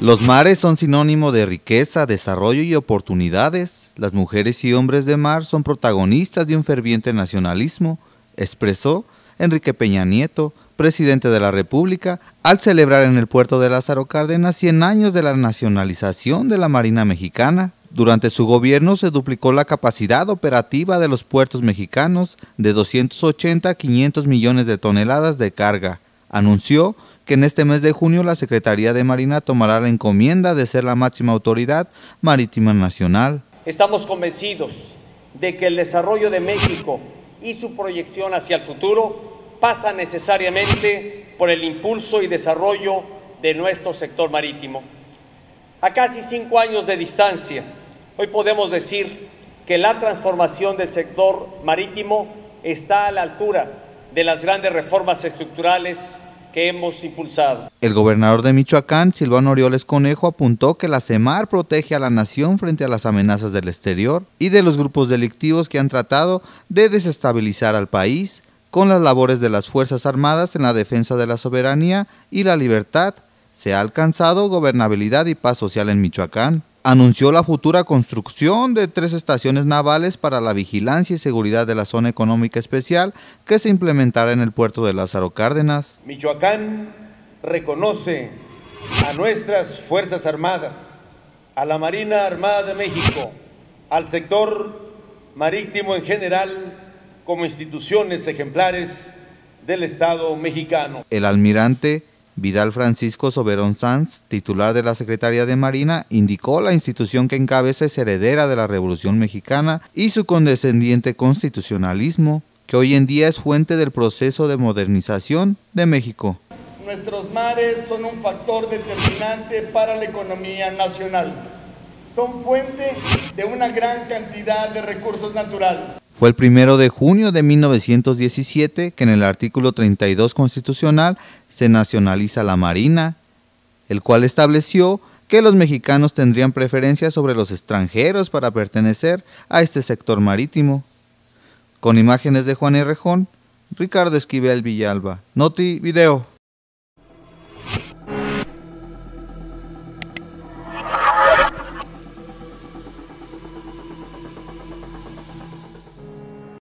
Los mares son sinónimo de riqueza, desarrollo y oportunidades. Las mujeres y hombres de mar son protagonistas de un ferviente nacionalismo, expresó Enrique Peña Nieto, presidente de la República, al celebrar en el puerto de Lázaro Cárdenas 100 años de la nacionalización de la Marina Mexicana. Durante su gobierno se duplicó la capacidad operativa de los puertos mexicanos de 280 a 500 millones de toneladas de carga Anunció que en este mes de junio la Secretaría de Marina tomará la encomienda de ser la máxima autoridad marítima nacional. Estamos convencidos de que el desarrollo de México y su proyección hacia el futuro pasa necesariamente por el impulso y desarrollo de nuestro sector marítimo. A casi cinco años de distancia, hoy podemos decir que la transformación del sector marítimo está a la altura de las grandes reformas estructurales que hemos impulsado. El gobernador de Michoacán, Silvano Orioles Conejo, apuntó que la CEMAR protege a la nación frente a las amenazas del exterior y de los grupos delictivos que han tratado de desestabilizar al país con las labores de las Fuerzas Armadas en la defensa de la soberanía y la libertad. Se ha alcanzado gobernabilidad y paz social en Michoacán anunció la futura construcción de tres estaciones navales para la vigilancia y seguridad de la zona económica especial que se implementará en el puerto de Lázaro Cárdenas. Michoacán reconoce a nuestras Fuerzas Armadas, a la Marina Armada de México, al sector marítimo en general como instituciones ejemplares del Estado mexicano. El almirante Vidal Francisco Soberón Sanz, titular de la Secretaría de Marina, indicó la institución que encabeza es heredera de la Revolución Mexicana y su condescendiente constitucionalismo, que hoy en día es fuente del proceso de modernización de México. Nuestros mares son un factor determinante para la economía nacional. Son fuente de una gran cantidad de recursos naturales fue el primero de junio de 1917 que en el artículo 32 constitucional se nacionaliza la Marina, el cual estableció que los mexicanos tendrían preferencia sobre los extranjeros para pertenecer a este sector marítimo. Con imágenes de Juan Herrejón, Ricardo Esquivel Villalba. Noti Video.